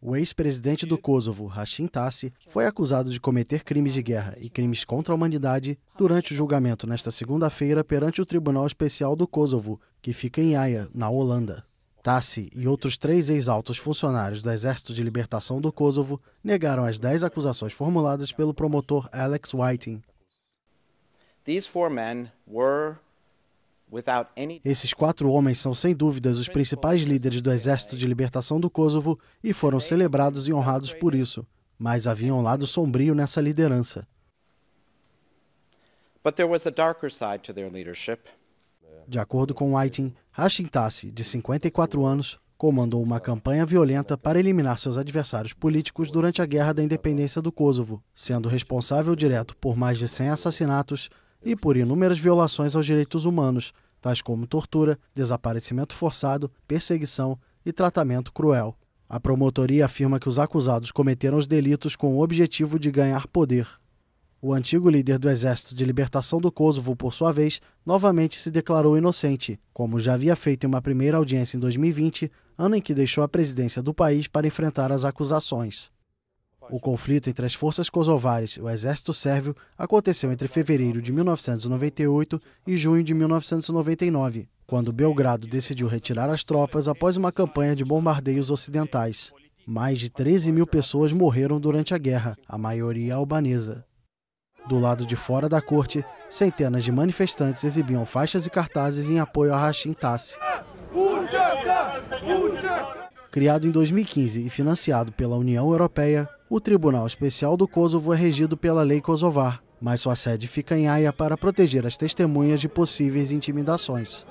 O ex-presidente do Kosovo, Hashim Tassi, foi acusado de cometer crimes de guerra e crimes contra a humanidade durante o julgamento nesta segunda-feira perante o Tribunal Especial do Kosovo, que fica em Haia, na Holanda. Tassi e outros três ex-altos funcionários do Exército de Libertação do Kosovo negaram as dez acusações formuladas pelo promotor Alex Whiting. These four men were esses quatro homens são, sem dúvidas, os principais líderes do Exército de Libertação do Kosovo e foram celebrados e honrados por isso. Mas havia um lado sombrio nessa liderança. De acordo com Whiting, Hashim Tassi, de 54 anos, comandou uma campanha violenta para eliminar seus adversários políticos durante a Guerra da Independência do Kosovo, sendo responsável direto por mais de 100 assassinatos, e por inúmeras violações aos direitos humanos, tais como tortura, desaparecimento forçado, perseguição e tratamento cruel. A promotoria afirma que os acusados cometeram os delitos com o objetivo de ganhar poder. O antigo líder do Exército de Libertação do Kosovo, por sua vez, novamente se declarou inocente, como já havia feito em uma primeira audiência em 2020, ano em que deixou a presidência do país para enfrentar as acusações. O conflito entre as forças kosovares e o exército sérvio aconteceu entre fevereiro de 1998 e junho de 1999, quando Belgrado decidiu retirar as tropas após uma campanha de bombardeios ocidentais. Mais de 13 mil pessoas morreram durante a guerra, a maioria albanesa. Do lado de fora da corte, centenas de manifestantes exibiam faixas e cartazes em apoio a Hashim Tassi. Criado em 2015 e financiado pela União Europeia, o Tribunal Especial do Kosovo é regido pela lei kosovar, mas sua sede fica em Haia para proteger as testemunhas de possíveis intimidações.